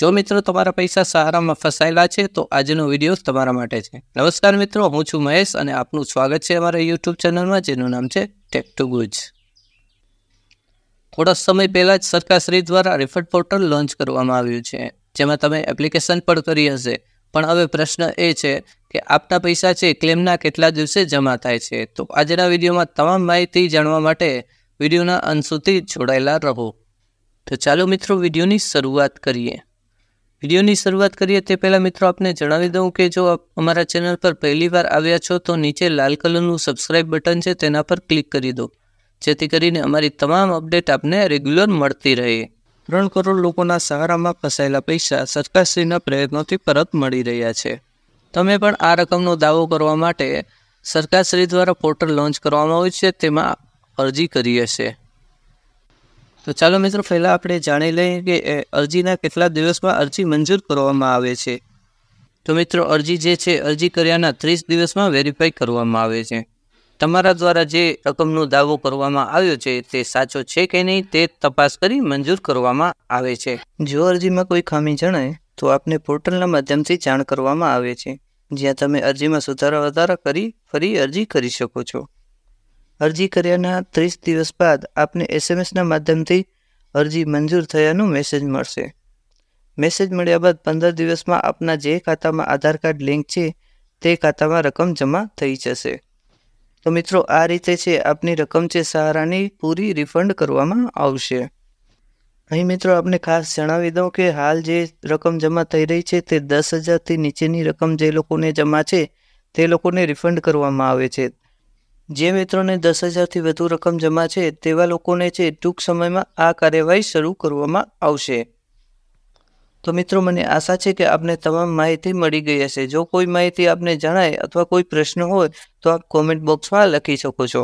જો મિત્રો તમારા પૈસા સહારામાં ફસાયેલા છે તો આજનો વિડીયો તમારા માટે છે નમસ્કાર મિત્રો હું છું મહેશ અને આપનું સ્વાગત છે અમારા યુટ્યુબ ચેનલમાં જેનું નામ છે ટેક ટુ ગુજ થોડા સમય પહેલાં જ સરકારશ્રી દ્વારા રિફંડ પોર્ટલ લોન્ચ કરવામાં આવ્યું છે જેમાં તમે એપ્લિકેશન પણ કરી હશે પણ હવે પ્રશ્ન એ છે કે આપના પૈસા છે ક્લેમના કેટલા દિવસે જમા થાય છે તો આજના વિડીયોમાં તમામ માહિતી જાણવા માટે વિડીયોના અંત સુધી જોડાયેલા રહો તો ચાલો મિત્રો વિડીયોની શરૂઆત કરીએ વિડીયોની શરૂઆત કરીએ તે પહેલાં મિત્રો આપને જણાવી દઉં કે જો અમારા ચેનલ પર પહેલીવાર આવ્યા છો તો નીચે લાલ કલરનું સબસ્ક્રાઇબ બટન છે તેના પર ક્લિક કરી દો જેથી કરીને અમારી તમામ અપડેટ આપને રેગ્યુલર મળતી રહે ત્રણ કરોડ લોકોના સહારામાં ફસાયેલા પૈસા સરકારશ્રીના પ્રયત્નોથી પરત મળી રહ્યા છે તમે પણ આ રકમનો દાવો કરવા માટે સરકારશ્રી દ્વારા પોર્ટલ લોન્ચ કરવામાં આવ્યું છે તેમાં અરજી કરી હશે તો ચાલો મિત્રો પહેલાં આપણે જાણી લઈએ કે અરજીના કેટલા દિવસમાં અરજી મંજૂર કરવામાં આવે છે તો મિત્રો અરજી જે છે અરજી કર્યાના ત્રીસ દિવસમાં વેરીફાઈ કરવામાં આવે છે તમારા દ્વારા જે રકમનો દાવો કરવામાં આવ્યો છે તે સાચો છે કે નહીં તે તપાસ કરી મંજૂર કરવામાં આવે છે જો અરજીમાં કોઈ ખામી જણાય તો આપને પોર્ટલના માધ્યમથી જાણ કરવામાં આવે છે જ્યાં તમે અરજીમાં સુધારા વધારા કરી ફરી અરજી કરી શકો છો અરજી કર્યાના ત્રીસ દિવસ બાદ આપને એસએમએસના માધ્યમથી અરજી મંજૂર થયાનું મેસેજ મળશે મેસેજ મળ્યા બાદ પંદર દિવસમાં આપના જે ખાતામાં આધાર કાર્ડ લિંક છે તે ખાતામાં રકમ જમા થઈ જશે તો મિત્રો આ રીતે છે આપની રકમ છે સહારાની પૂરી રિફંડ કરવામાં આવશે અહીં મિત્રો આપને ખાસ જણાવી દઉં કે હાલ જે રકમ જમા થઈ રહી છે તે દસ હજારથી નીચેની રકમ જે લોકોને જમા છે તે લોકોને રિફંડ કરવામાં આવે છે જે મિત્રોને દસ હજારથી વધુ રકમ જમા છે તેવા લોકોને છે ટૂંક સમયમાં આ કાર્યવાહી શરૂ કરવામાં આવશે તો મિત્રો મને આશા છે કે આપને તમામ માહિતી મળી ગઈ હશે જો કોઈ માહિતી આપને જણાય અથવા કોઈ પ્રશ્ન હોય તો આપ કોમેન્ટ બોક્સમાં લખી શકો છો